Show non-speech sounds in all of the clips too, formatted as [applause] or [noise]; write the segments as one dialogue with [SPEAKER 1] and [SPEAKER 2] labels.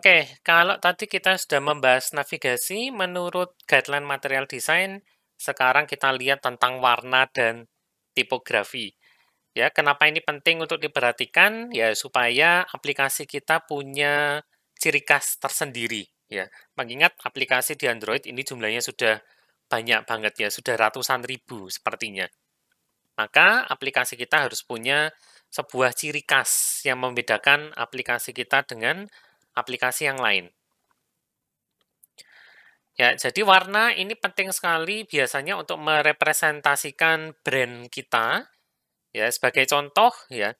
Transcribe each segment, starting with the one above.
[SPEAKER 1] Oke, kalau tadi kita sudah membahas navigasi menurut guideline material design, sekarang kita lihat tentang warna dan tipografi. Ya, kenapa ini penting untuk diperhatikan? Ya, supaya aplikasi kita punya ciri khas tersendiri, ya. Mengingat aplikasi di Android ini jumlahnya sudah banyak banget ya, sudah ratusan ribu sepertinya. Maka aplikasi kita harus punya sebuah ciri khas yang membedakan aplikasi kita dengan aplikasi yang lain. Ya, jadi warna ini penting sekali biasanya untuk merepresentasikan brand kita. Ya, sebagai contoh ya,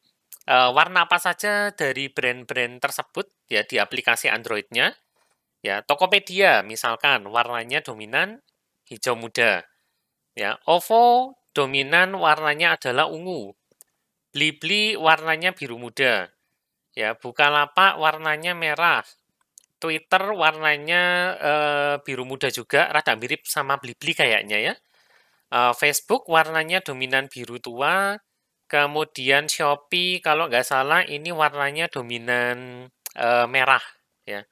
[SPEAKER 1] eh, warna apa saja dari brand-brand tersebut ya di aplikasi Android-nya. Ya, Tokopedia misalkan warnanya dominan hijau muda. Ya, OVO dominan warnanya adalah ungu. Blibli warnanya biru muda. Ya, lapak warnanya merah. Twitter warnanya uh, biru muda juga, rada mirip sama Blibli kayaknya ya. uh, Facebook warnanya dominan biru tua. Kemudian Shopee kalau nggak salah ini warnanya dominan uh, merah ya.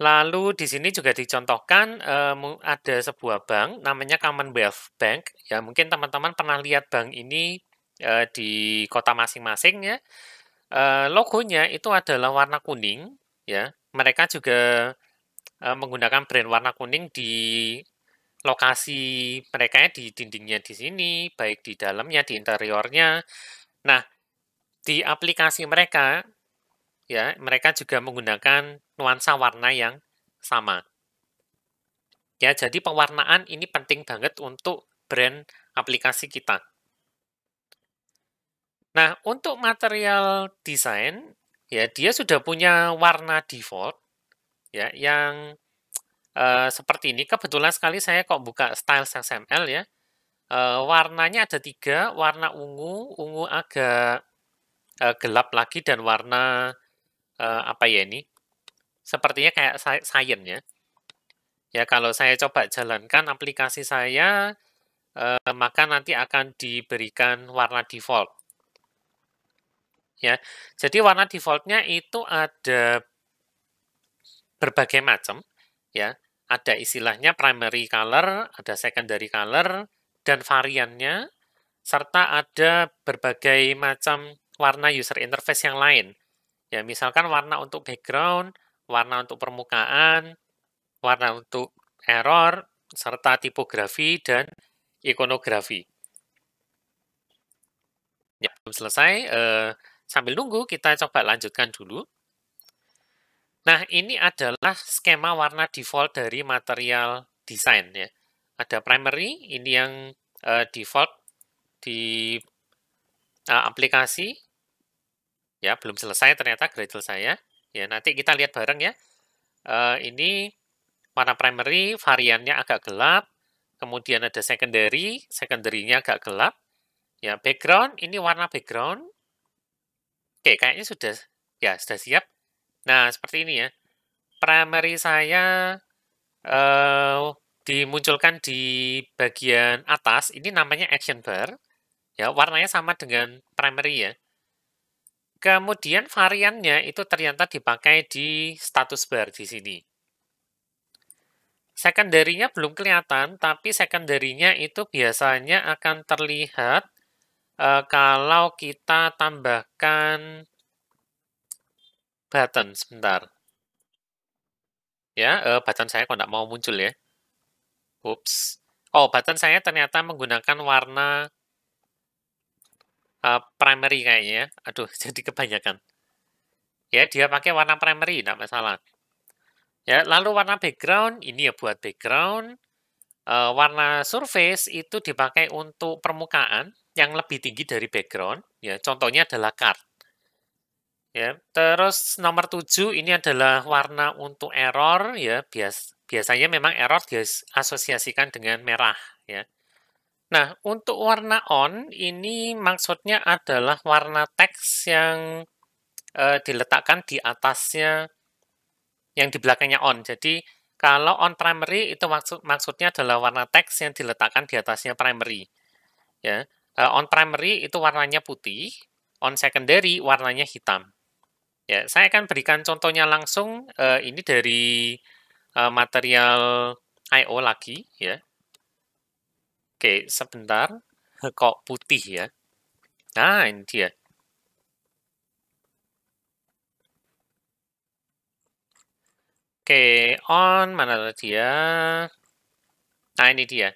[SPEAKER 1] Lalu di sini juga dicontohkan uh, ada sebuah bank namanya Commonwealth Bank. Ya mungkin teman-teman pernah lihat bank ini di kota masing-masing ya. Eh, logonya itu adalah warna kuning, ya. Mereka juga uh, menggunakan brand warna kuning di lokasi mereka ya, di dindingnya di sini, baik di dalamnya, di interiornya. Nah, di aplikasi mereka, ya, mereka juga menggunakan nuansa warna yang sama. Ya, jadi pewarnaan ini penting banget untuk brand aplikasi kita. Nah, untuk material desain, ya dia sudah punya warna default, ya yang uh, seperti ini. Kebetulan sekali saya kok buka styles XML ya. Uh, warnanya ada tiga, warna ungu, ungu agak uh, gelap lagi dan warna uh, apa ya ini? Sepertinya kayak cyan ya. Ya kalau saya coba jalankan aplikasi saya, uh, maka nanti akan diberikan warna default ya. Jadi warna defaultnya itu ada berbagai macam ya. Ada istilahnya primary color, ada secondary color dan variannya serta ada berbagai macam warna user interface yang lain. Ya, misalkan warna untuk background, warna untuk permukaan, warna untuk error, serta tipografi dan ikonografi. Ya, belum selesai. Uh, Sambil nunggu, kita coba lanjutkan dulu. Nah, ini adalah skema warna default dari material design. Ya. Ada primary, ini yang uh, default di uh, aplikasi. Ya, belum selesai ternyata gradle saya. Ya, nanti kita lihat bareng ya. Uh, ini warna primary, variannya agak gelap. Kemudian ada secondary, secondary-nya agak gelap. Ya, background, ini warna background. Oke, kayaknya sudah ya sudah siap. Nah, seperti ini ya. Primary saya uh, dimunculkan di bagian atas. Ini namanya action bar. Ya, warnanya sama dengan primary ya. Kemudian variannya itu ternyata dipakai di status bar di sini. Secondary-nya belum kelihatan, tapi secondary-nya itu biasanya akan terlihat e, kalau kita tambahkan button sebentar. Ya, e, button saya kok tidak mau muncul ya. Oops. Oh, button saya ternyata menggunakan warna e, primary kayaknya. Ya. Aduh, [laughs] jadi kebanyakan. Ya, dia pakai warna primary, tidak masalah. Ya, lalu warna background, ini ya buat background. Uh, warna surface itu dipakai untuk permukaan, yang lebih tinggi dari background. Ya, contohnya adalah card. Ya, terus nomor 7 ini adalah warna untuk error ya. Bias, biasanya memang error diasosiasikan dengan merah ya. Nah, untuk warna on ini maksudnya adalah warna teks yang e, diletakkan di atasnya yang di belakangnya on. Jadi kalau on primary itu maksud maksudnya adalah warna teks yang diletakkan di atasnya primary. Ya uh, on primary itu warnanya putih, on secondary warnanya hitam. Ya, saya akan berikan contohnya langsung uh, ini dari uh, material IO lagi ya. Oke, sebentar. [laughs] Kok putih ya. Nah, ini dia. Oke, on mana ya? Nah, ini dia.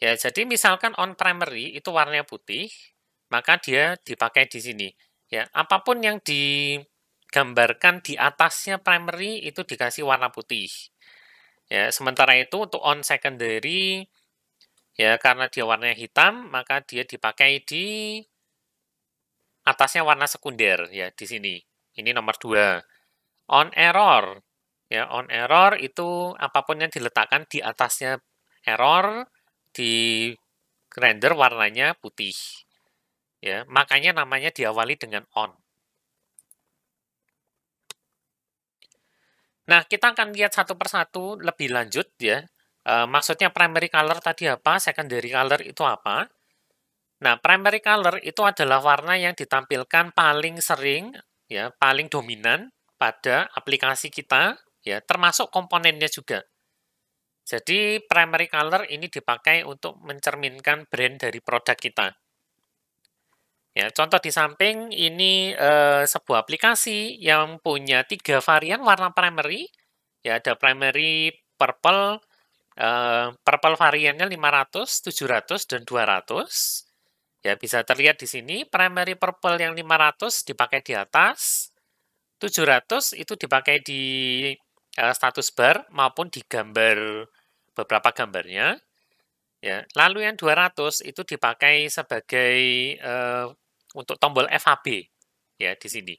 [SPEAKER 1] Ya, jadi misalkan on primary itu warnanya putih, maka dia dipakai di sini. Ya, apapun yang digambarkan di atasnya primary itu dikasih warna putih. Ya, sementara itu untuk on secondary ya karena dia warnanya hitam, maka dia dipakai di atasnya warna sekunder ya di sini. Ini nomor 2. On error. Ya, on error itu apapun yang diletakkan di atasnya error di render warnanya putih. Ya, makanya namanya diawali dengan on. Nah, kita akan lihat satu persatu lebih lanjut ya. E, maksudnya primary color tadi apa, secondary color itu apa. Nah, primary color itu adalah warna yang ditampilkan paling sering, ya, paling dominan pada aplikasi kita, ya, termasuk komponennya juga. Jadi primary color ini dipakai untuk mencerminkan brand dari produk kita. Ya, contoh di samping ini eh, sebuah aplikasi yang punya tiga varian warna primary. Ya, ada primary purple, eh, purple variannya 500, 700, dan 200. Ya, bisa terlihat di sini primary purple yang 500 dipakai di atas, 700 itu dipakai di eh, status bar maupun di gambar beberapa gambarnya. Ya, lalu yang 200 itu dipakai sebagai uh, untuk tombol FAB ya di sini.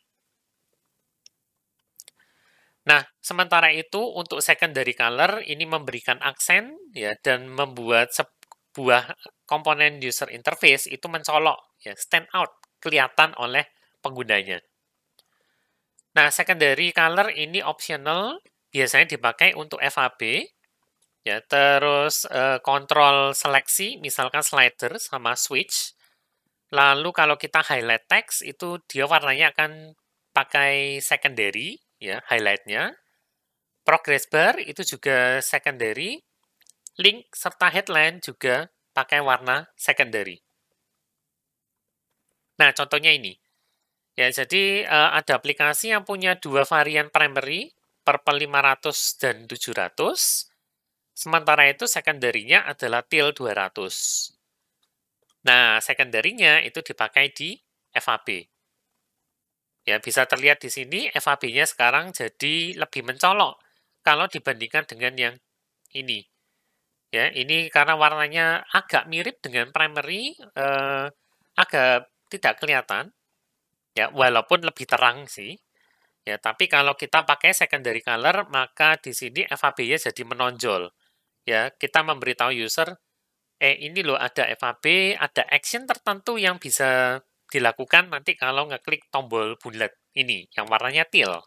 [SPEAKER 1] Nah, sementara itu untuk secondary color ini memberikan aksen ya dan membuat sebuah komponen user interface itu mencolok ya stand out kelihatan oleh penggunanya. Nah, secondary color ini optional biasanya dipakai untuk FAB Ya, terus uh, kontrol seleksi, misalkan slider sama switch. Lalu kalau kita highlight text, itu dia warnanya akan pakai secondary, ya, highlightnya. Progress bar itu juga secondary. Link serta headline juga pakai warna secondary. Nah, contohnya ini. Ya, jadi uh, ada aplikasi yang punya dua varian primary, purple 500 dan 700 Sementara itu secondary-nya adalah TIL 200. Nah, secondary-nya itu dipakai di FAB. Ya, bisa terlihat di sini FAB-nya sekarang jadi lebih mencolok kalau dibandingkan dengan yang ini. Ya, ini karena warnanya agak mirip dengan primary, eh, agak tidak kelihatan. Ya, walaupun lebih terang sih. Ya, tapi kalau kita pakai secondary color, maka di sini FAB-nya jadi menonjol ya kita memberitahu user eh ini loh ada FAB, ada action tertentu yang bisa dilakukan nanti kalau ngeklik tombol bulat ini yang warnanya teal.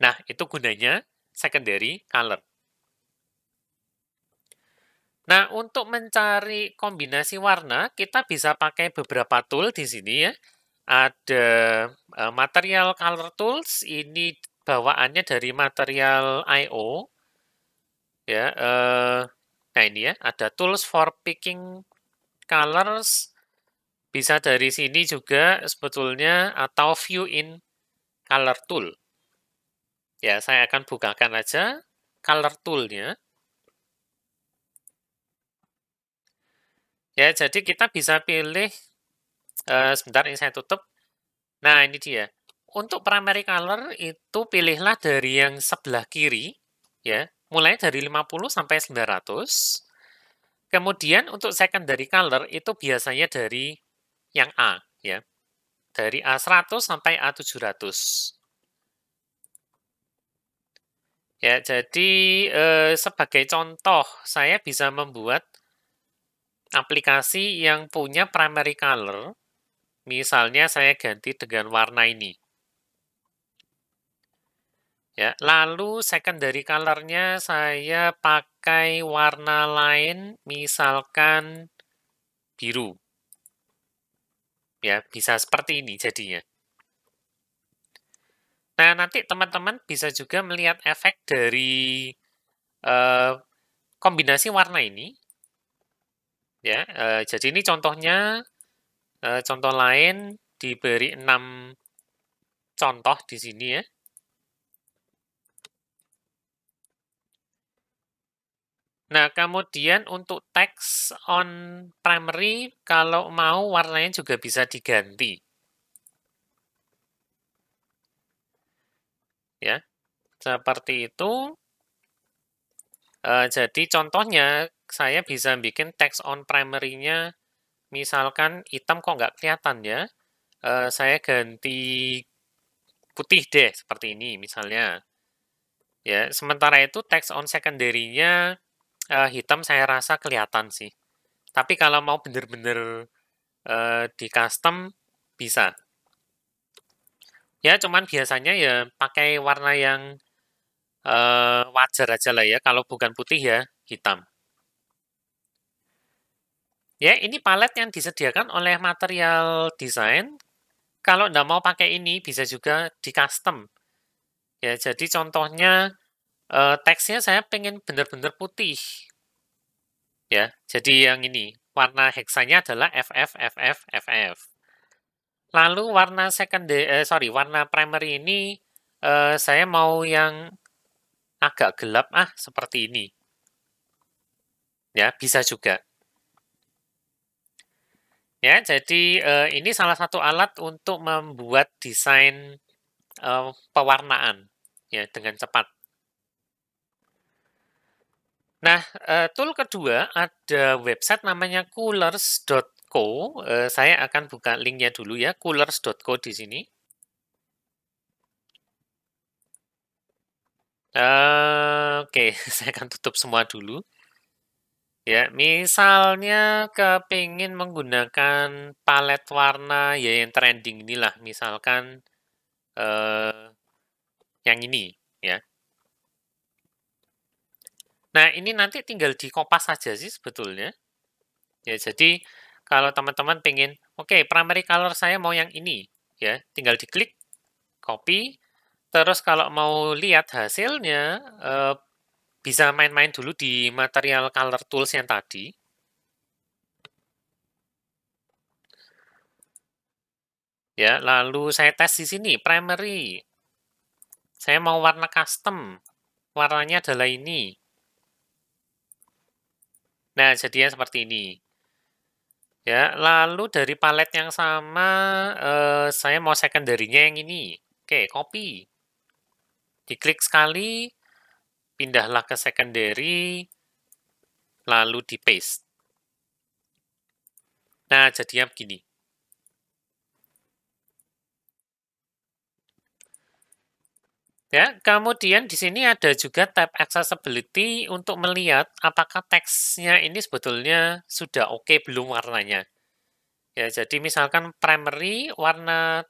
[SPEAKER 1] Nah, itu gunanya secondary color. Nah, untuk mencari kombinasi warna, kita bisa pakai beberapa tool di sini ya. Ada eh, material color tools, ini bawaannya dari material IO, Ya, eh, nah ini ya, ada tools for picking colors. Bisa dari sini juga sebetulnya atau view in color tool. Ya, saya akan bukakan aja color toolnya. Ya, jadi kita bisa pilih, eh, sebentar ini saya tutup. Nah, ini dia. Untuk primary color itu pilihlah dari yang sebelah kiri, ya mulai dari 50 sampai 900. Kemudian untuk secondary color itu biasanya dari yang A ya. Dari A100 sampai A700. Ya, jadi eh, sebagai contoh saya bisa membuat aplikasi yang punya primary color. Misalnya saya ganti dengan warna ini. Ya, lalu secondary color-nya saya pakai warna lain, misalkan biru. Ya, bisa seperti ini jadinya. Nah, nanti teman-teman bisa juga melihat efek dari uh, kombinasi warna ini. Ya, uh, jadi ini contohnya, uh, contoh lain diberi 6 contoh di sini ya. Nah, kemudian untuk teks on primary, kalau mau warnanya juga bisa diganti. Ya, seperti itu. E, jadi contohnya, saya bisa bikin teks on primary-nya, misalkan hitam kok nggak kelihatan ya. E, saya ganti putih deh, seperti ini misalnya. Ya, sementara itu teks on secondary-nya uh, hitam saya rasa kelihatan sih. Tapi kalau mau benar-benar uh, eh, di-custom bisa. Ya cuman biasanya ya pakai warna yang, eh, wajar wajar lah ya, kalau bukan putih ya hitam. Ya ini palet yang disediakan oleh Material Design. Kalau ndak mau pakai ini bisa juga di-custom. Ya jadi contohnya uh, teksnya saya pengen benar-benar putih. Ya, jadi yang ini, warna heksanya adalah FF, FF, FF. Lalu warna secondary, eh, sorry, warna primary ini eh, saya mau yang agak gelap, ah, seperti ini. Ya, bisa juga. Ya, jadi eh, ini salah satu alat untuk membuat desain eh, pewarnaan ya dengan cepat. Nah, eh, tool kedua ada website namanya coolers.co, eh, saya akan buka linknya dulu ya, coolers.co di sini. Uh, oke, [laughs] saya akan tutup semua dulu. Ya, misalnya kepingin menggunakan palet warna ya yang trending inilah, misalkan, uh, yang ini ya. Nah, ini nanti tinggal dikopas saja sih sebetulnya. Ya, jadi kalau teman-teman pengen, oke, okay, primary color saya mau yang ini, ya, tinggal diklik, copy, terus kalau mau lihat hasilnya, eh, bisa main-main dulu di material color tools yang tadi. Ya, lalu saya tes di sini, primary. Saya mau warna custom. Warnanya adalah ini. Nah, jadinya seperti ini. Ya, lalu dari palet yang sama, eh, saya mau secondary-nya yang ini. Oke, copy. Diklik sekali, pindahlah ke secondary, lalu di paste. Nah, jadinya begini. Ya, kemudian di sini ada juga tab accessibility untuk melihat apakah teksnya ini sebetulnya sudah oke okay, belum warnanya. Ya, jadi misalkan primary warna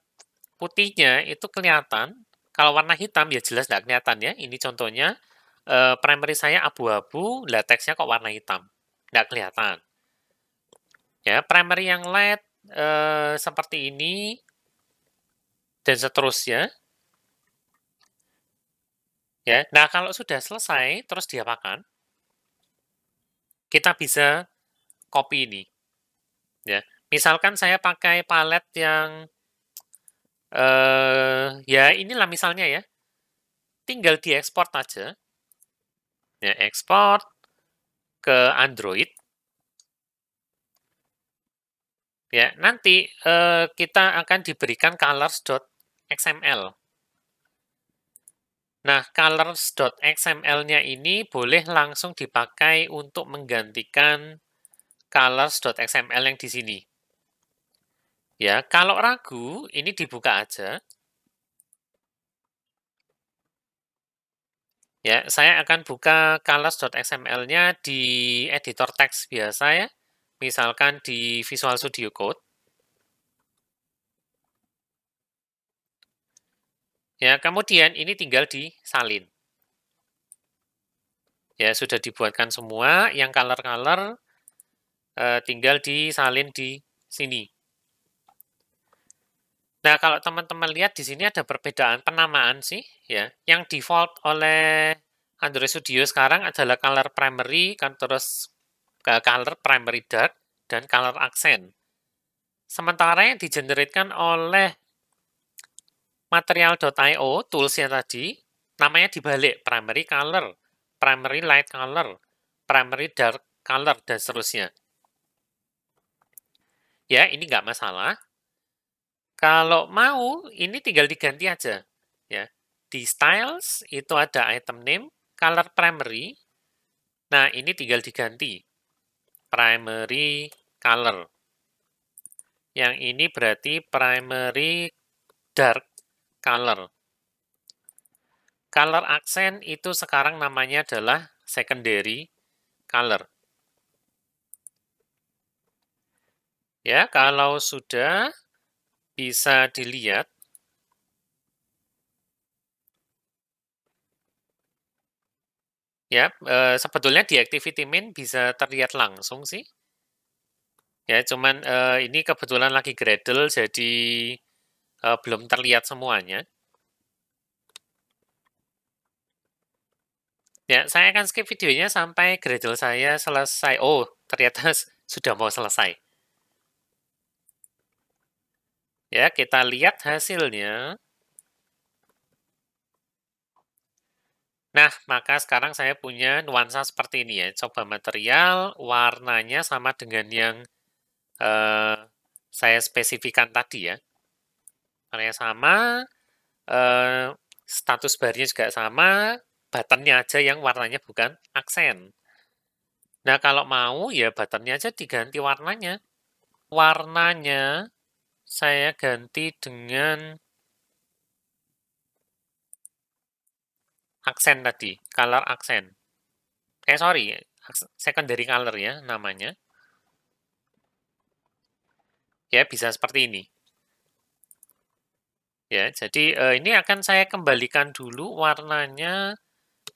[SPEAKER 1] putihnya itu kelihatan, kalau warna hitam ya jelas tidak kelihatan ya. Ini contohnya eh, primary saya abu-abu, lah teksnya kok warna hitam, tidak kelihatan. Ya, primary yang light eh, seperti ini dan seterusnya Ya, nah kalau sudah selesai terus diapakan? Kita bisa copy ini. Ya, misalkan saya pakai palet yang eh ya inilah misalnya ya. Tinggal diekspor aja. Ya, ekspor ke Android. Ya, nanti eh, kita akan diberikan colors.xml Nah, colors.xml-nya ini boleh langsung dipakai untuk menggantikan colors.xml yang di sini. Ya, kalau ragu, ini dibuka aja. Ya, saya akan buka colors.xml-nya di editor teks biasa ya. Misalkan di Visual Studio Code. Ya, kemudian ini tinggal disalin. Ya, sudah dibuatkan semua, yang color-color eh, tinggal disalin di sini. Nah, kalau teman-teman lihat di sini ada perbedaan penamaan sih, ya. Yang default oleh Android Studio sekarang adalah color primary, kan terus eh, color primary dark dan color accent. Sementara yang digeneratekan oleh material.io toolsnya tadi namanya dibalik primary color, primary light color, primary dark color dan seterusnya. Ya, ini nggak masalah. Kalau mau, ini tinggal diganti aja. Ya, di styles itu ada item name, color primary. Nah, ini tinggal diganti primary color. Yang ini berarti primary dark color. Color accent itu sekarang namanya adalah secondary color. Ya, kalau sudah bisa dilihat Ya, e, sebetulnya di activity main bisa terlihat langsung sih. Ya, cuman e, ini kebetulan lagi Gradle jadi uh, belum terlihat semuanya. Ya, saya akan skip videonya sampai Gradle saya selesai. Oh, ternyata [laughs] sudah mau selesai. Ya, kita lihat hasilnya. Nah, maka sekarang saya punya nuansa seperti ini ya. Coba material, warnanya sama dengan yang eh, saya spesifikan tadi ya warnanya sama, eh, status barnya juga sama, buttonnya aja yang warnanya bukan aksen. Nah, kalau mau ya buttonnya aja diganti warnanya. Warnanya saya ganti dengan aksen tadi, color aksen. Eh, sorry, secondary color ya namanya. Ya, bisa seperti ini. Ya, jadi uh, ini akan saya kembalikan dulu warnanya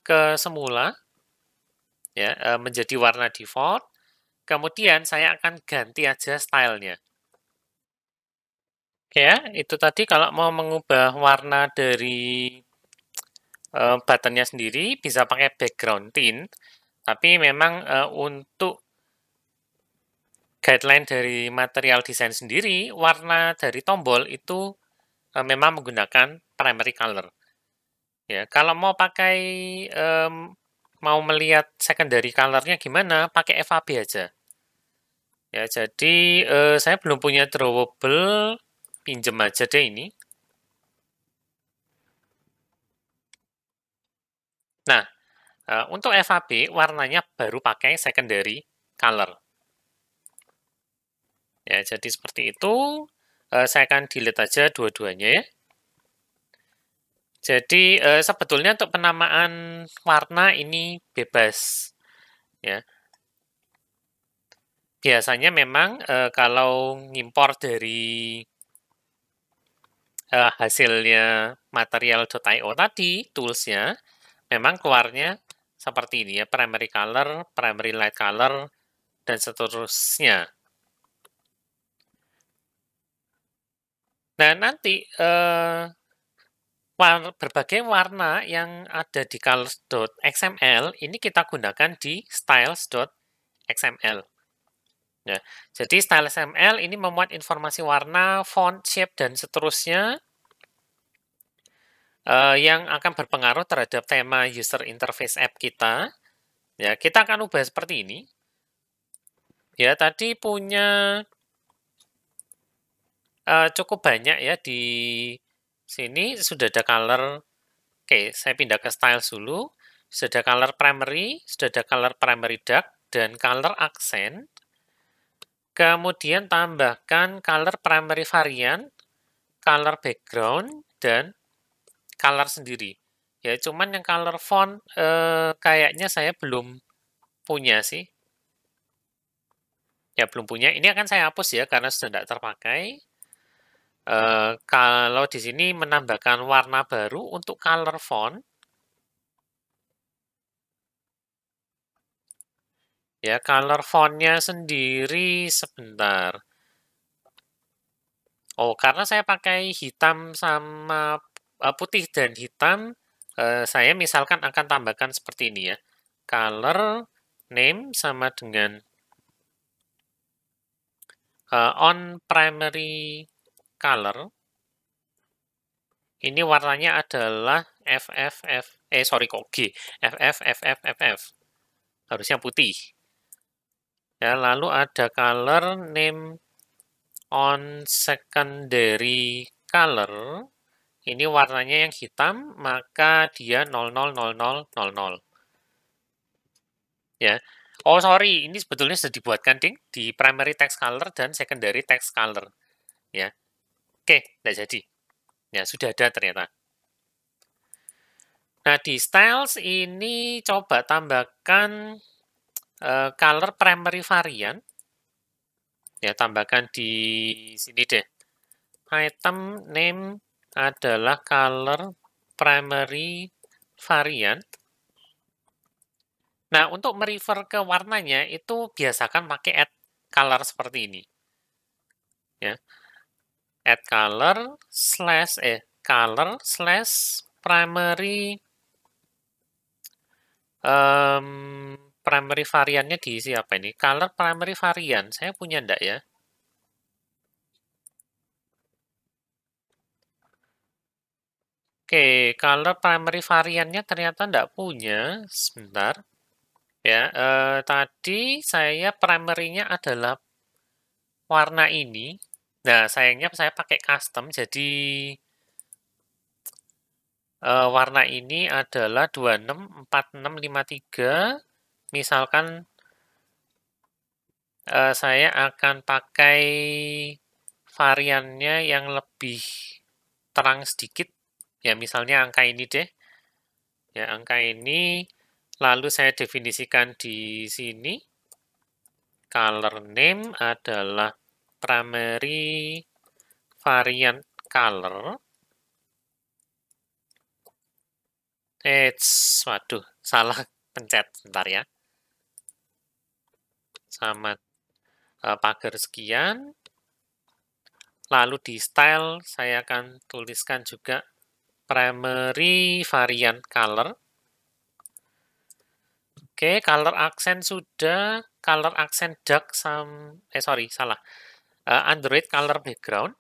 [SPEAKER 1] ke semula ya uh, menjadi warna default. Kemudian saya akan ganti aja stylenya. Oke ya, itu tadi kalau mau mengubah warna dari uh, buttonnya sendiri bisa pakai background tint, tapi memang uh, untuk guideline dari material desain sendiri, warna dari tombol itu Eh, memang menggunakan primary color. Ya, kalau mau pakai um, mau melihat secondary colornya gimana, pakai FAB aja. Ya, jadi uh, saya belum punya drawable, pinjem aja deh ini. Nah, eh, untuk FAB warnanya baru pakai secondary color. Ya, jadi seperti itu uh, saya akan delete aja dua-duanya ya. Jadi uh, sebetulnya untuk penamaan warna ini bebas ya. Biasanya memang uh, kalau ngimpor dari uh, hasilnya material.io tadi toolsnya memang keluarnya seperti ini ya primary color, primary light color dan seterusnya. Nah, nanti eh, berbagai warna yang ada di colors.xml ini kita gunakan di styles.xml. ya jadi styles.xml ini memuat informasi warna, font, shape, dan seterusnya eh, yang akan berpengaruh terhadap tema user interface app kita. Ya, kita akan ubah seperti ini. Ya, tadi punya uh, cukup banyak ya di sini sudah ada color. Oke, saya pindah ke style dulu. Sudah ada color primary, sudah ada color primary dark dan color accent. Kemudian tambahkan color primary varian color background dan color sendiri. Ya, cuman yang color font uh, kayaknya saya belum punya sih. Ya, belum punya. Ini akan saya hapus ya, karena sudah tidak terpakai. Eh, kalau di sini menambahkan warna baru untuk color font, ya color fontnya sendiri sebentar. Oh, karena saya pakai hitam sama eh, putih dan hitam, eh, saya misalkan akan tambahkan seperti ini ya. Color name sama dengan on primary color ini warnanya adalah FFF eh sorry kok G FFFFFF harusnya putih ya lalu ada color name on secondary color ini warnanya yang hitam maka dia 000000 ya oh sorry ini sebetulnya sudah dibuatkan ding di primary text color dan secondary text color ya Oke, tidak jadi. Ya, sudah ada ternyata. Nah, di styles ini coba tambahkan uh, color primary variant. Ya, tambahkan di sini deh. Item name adalah color primary variant. Nah, untuk merefer ke warnanya itu biasakan pakai add color seperti ini. Ya add color slash eh color slash primary um, primary variannya diisi apa ini color primary varian saya punya ndak ya Oke, color primary variannya ternyata ndak punya. Sebentar. Ya, eh, tadi saya primernya adalah warna ini, Nah, sayangnya saya pakai custom, jadi e, warna ini adalah 264653. Misalkan e, saya akan pakai variannya yang lebih terang sedikit. Ya, misalnya angka ini deh. Ya, angka ini lalu saya definisikan di sini. Color name adalah primary variant color Eits, waduh, salah pencet sebentar ya. Sama uh, pagar sekian. Lalu di style saya akan tuliskan juga primary variant color. Oke, color accent sudah, color accent dark sam eh sorry, salah uh, Android color background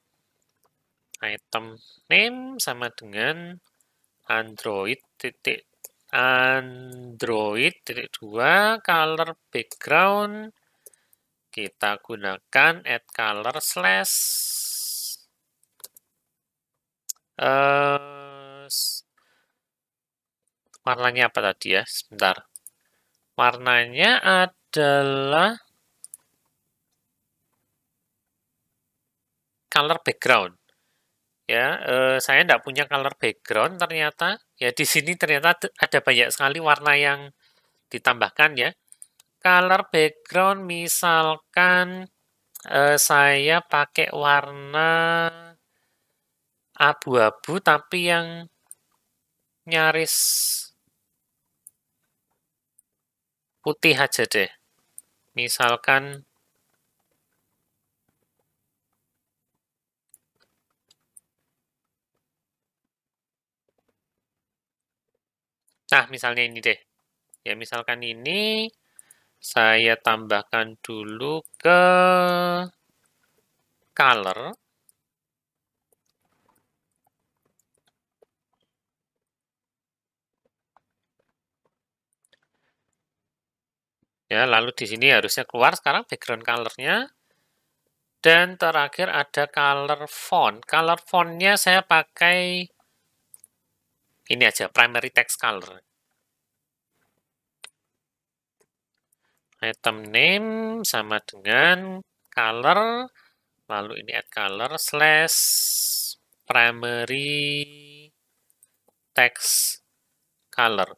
[SPEAKER 1] item name sama dengan Android titik Android titik dua color background kita gunakan add color slash uh, warnanya apa tadi ya sebentar warnanya adalah color background. Ya, eh, saya tidak punya color background ternyata. Ya, di sini ternyata ada banyak sekali warna yang ditambahkan ya. Color background misalkan eh, saya pakai warna abu-abu tapi yang nyaris putih aja deh. Misalkan Nah, misalnya ini deh. Ya, misalkan ini saya tambahkan dulu ke color. Ya, lalu di sini harusnya keluar sekarang background color-nya. Dan terakhir ada color font. Color font-nya saya pakai ini aja primary text color item name sama dengan color lalu ini add color slash primary text color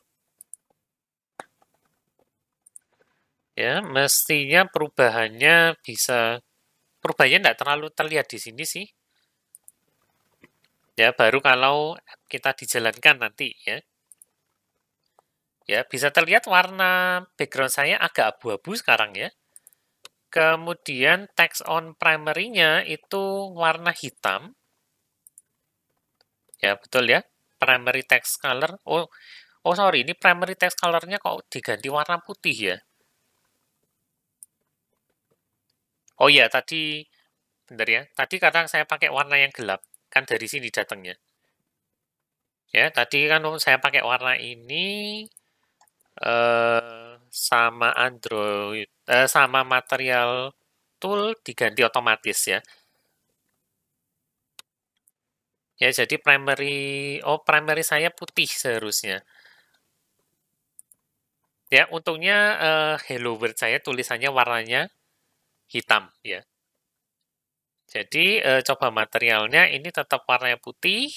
[SPEAKER 1] ya mestinya perubahannya bisa perubahannya tidak terlalu terlihat di sini sih ya baru kalau kita dijalankan nanti ya ya bisa terlihat warna background saya agak abu-abu sekarang ya kemudian text on primary-nya itu warna hitam ya betul ya primary text color oh oh sorry ini primary text color-nya kok diganti warna putih ya oh ya tadi bener ya tadi kadang saya pakai warna yang gelap Kan dari sini datangnya. Ya, tadi kan saya pakai warna ini eh, sama Android, eh, sama material tool diganti otomatis ya. Ya, jadi primary, oh primary saya putih seharusnya. Ya, untungnya eh, Hello World saya tulisannya warnanya hitam ya. Jadi e, coba materialnya ini tetap warnanya putih,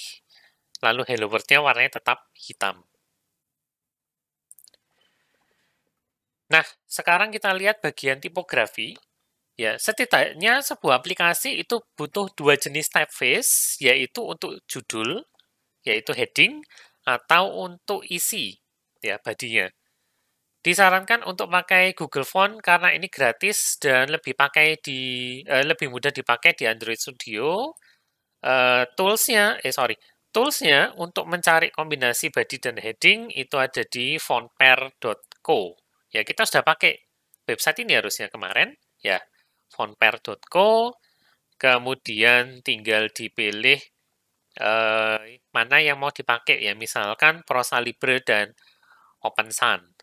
[SPEAKER 1] lalu hello world-nya warnanya tetap hitam. Nah, sekarang kita lihat bagian tipografi. Ya, setidaknya sebuah aplikasi itu butuh dua jenis typeface, yaitu untuk judul, yaitu heading, atau untuk isi, ya, badinya. Disarankan untuk pakai Google Font karena ini gratis dan lebih pakai di uh, lebih mudah dipakai di Android Studio. Uh, toolsnya, eh sorry, toolsnya untuk mencari kombinasi body dan heading itu ada di fontpair.co. Ya kita sudah pakai website ini harusnya kemarin, ya fontpair.co. Kemudian tinggal dipilih uh, mana yang mau dipakai ya, misalkan Prosa Libre dan Open Sun.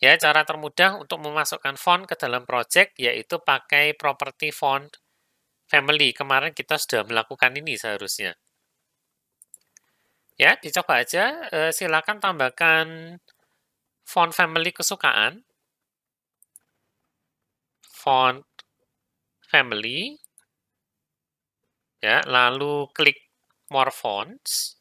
[SPEAKER 1] Ya, cara termudah untuk memasukkan font ke dalam project yaitu pakai property font family. Kemarin kita sudah melakukan ini seharusnya. Ya, dicoba aja. Eh, silakan tambahkan font family kesukaan. Font family. Ya, lalu klik more fonts.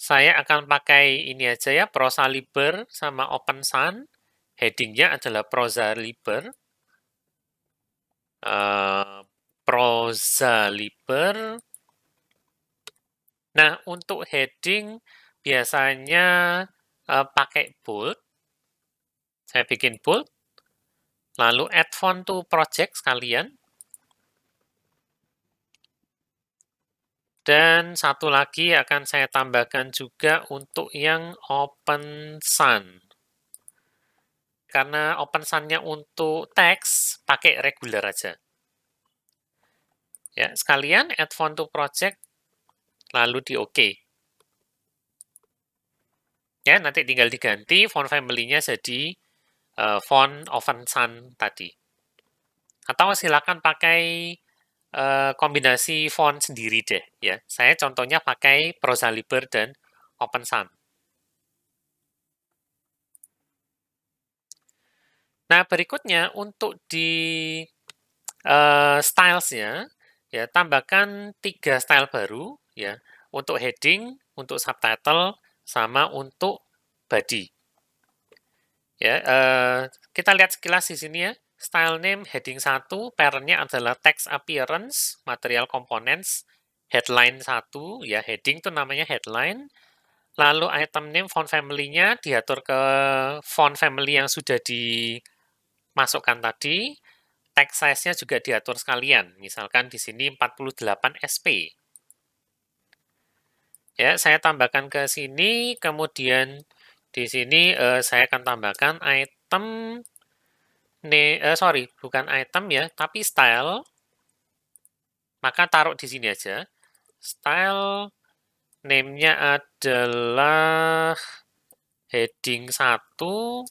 [SPEAKER 1] Saya akan pakai ini aja ya, Prosa Liber sama Open Sun. Headingnya adalah Prosa Liber. Uh, Prosa Liber. Nah, untuk heading biasanya uh, pakai bold. Saya bikin bold. Lalu add font to project sekalian. Dan satu lagi akan saya tambahkan juga untuk yang open sun. Karena open sun-nya untuk teks, pakai regular aja. Ya, sekalian add font to project, lalu di OK. Ya, nanti tinggal diganti font family-nya jadi uh, eh, font open sun tadi. Atau silakan pakai Eh, kombinasi font sendiri deh ya. Saya contohnya pakai Prosa Liber dan Open Sun. Nah, berikutnya untuk di uh, stylesnya ya tambahkan tiga style baru ya untuk heading, untuk subtitle sama untuk body. Ya, uh, kita lihat sekilas di sini ya. Style name heading 1, parentnya adalah text appearance, material components, headline 1, ya heading itu namanya headline. Lalu item name font family-nya diatur ke font family yang sudah dimasukkan tadi. Text size-nya juga diatur sekalian, misalkan di sini 48 SP. Ya, saya tambahkan ke sini, kemudian di sini eh, saya akan tambahkan item ne, uh, sorry, bukan item ya, tapi style. Maka taruh di sini aja. Style name-nya adalah heading 1,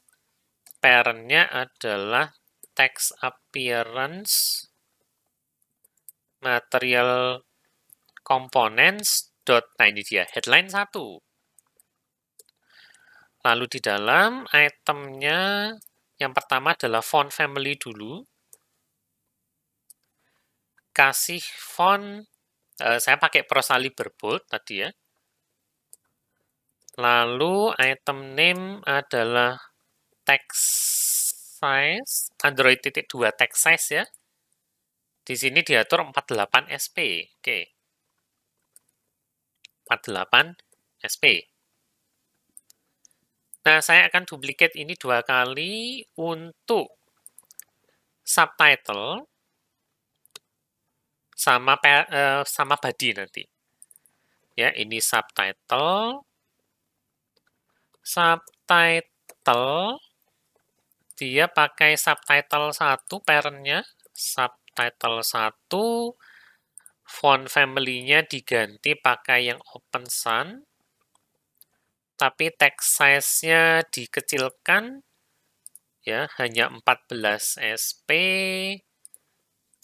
[SPEAKER 1] parent-nya adalah text appearance material components dot nah ini dia headline 1 lalu di dalam itemnya yang pertama adalah font family dulu. Kasih font, eh, saya pakai Prosali berbold tadi ya. Lalu item name adalah text size, Android titik dua text size ya. Di sini diatur 48 SP. Oke. 48 SP. Nah, saya akan duplicate ini dua kali untuk subtitle sama uh, sama body nanti. Ya, ini subtitle subtitle dia pakai subtitle 1 parent-nya, subtitle 1 font family-nya diganti pakai yang open Sans tapi text size-nya dikecilkan ya hanya 14 SP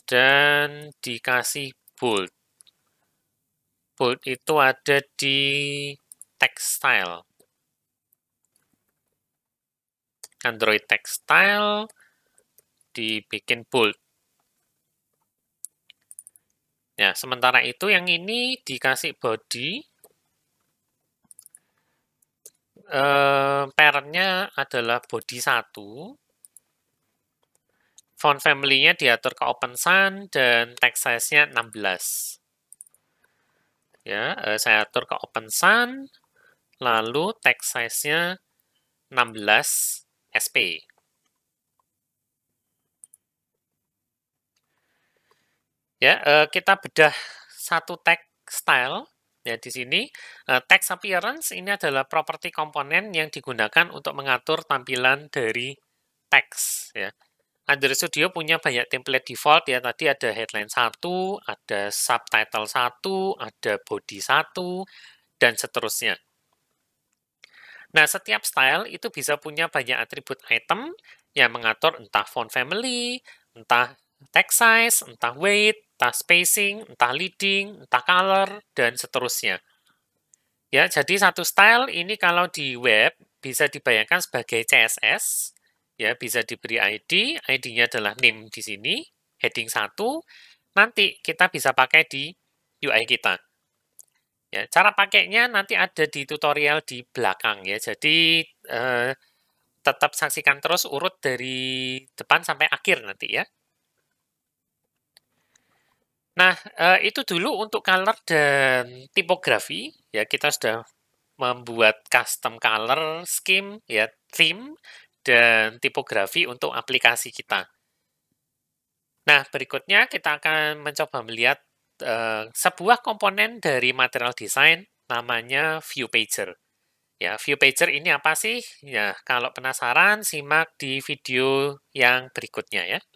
[SPEAKER 1] dan dikasih bold. Bold itu ada di textile. Android textile dibikin bold. Ya, sementara itu yang ini dikasih body eh, parentnya adalah body satu, font family-nya diatur ke open sun dan text size-nya 16. Ya, eh, saya atur ke open sun, lalu text size-nya 16 SP. Ya, eh, kita bedah satu tag style Ya, di sini uh, eh, text appearance ini adalah properti komponen yang digunakan untuk mengatur tampilan dari teks ya. Android Studio punya banyak template default ya. Tadi ada headline 1, ada subtitle 1, ada body 1 dan seterusnya. Nah, setiap style itu bisa punya banyak atribut item yang mengatur entah font family, entah text size, entah weight, entah spacing, entah leading, entah color, dan seterusnya. Ya, jadi satu style ini kalau di web bisa dibayangkan sebagai CSS, ya bisa diberi ID, ID-nya adalah name di sini, heading 1, nanti kita bisa pakai di UI kita. Ya, cara pakainya nanti ada di tutorial di belakang ya. Jadi eh, tetap saksikan terus urut dari depan sampai akhir nanti ya. Nah, eh, itu dulu untuk color dan tipografi, ya kita sudah membuat custom color scheme, ya theme, dan tipografi untuk aplikasi kita. Nah, berikutnya kita akan mencoba melihat eh, sebuah komponen dari material design namanya view pager. Ya, view pager ini apa sih? Ya, kalau penasaran simak di video yang berikutnya ya.